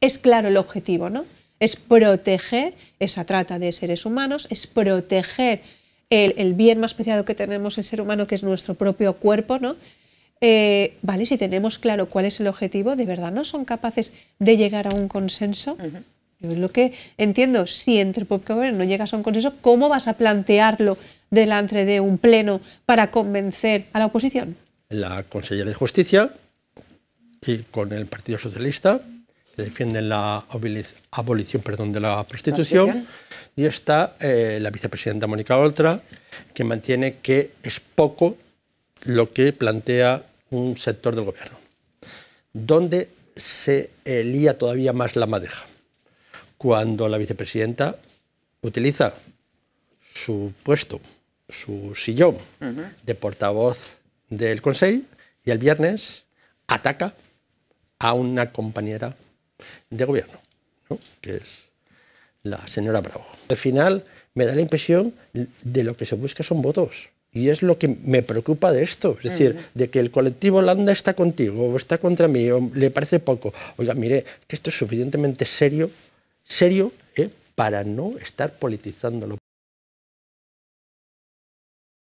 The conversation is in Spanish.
es claro el objetivo, ¿no? Es proteger esa trata de seres humanos, es proteger el, bien más preciado que tenemos el ser humano, que es nuestro propio cuerpo, ¿no? Eh, vale, si tenemos claro cuál es el objetivo, ¿de verdad no son capaces de llegar a un consenso? Yo es lo que entiendo, si entre gobierno no llegas a un consenso, ¿cómo vas a plantearlo delante de un pleno para convencer a la oposición? La consellera de Justicia y con el Partido Socialista defienden la abolición perdón, de la prostitución, y está eh, la vicepresidenta Mónica Oltra, que mantiene que es poco lo que plantea un sector del gobierno, donde se lía todavía más la madeja, cuando la vicepresidenta utiliza su puesto, su sillón de portavoz del Consejo y el viernes ataca a una compañera de gobierno, que es la señora Bravo. Al final me da la impresión de lo que se busca son votos. Y es lo que me preocupa de esto, es decir, mm. de que el colectivo Holanda está contigo o está contra mí o le parece poco. Oiga, mire, que esto es suficientemente serio, serio, ¿eh? para no estar politizándolo,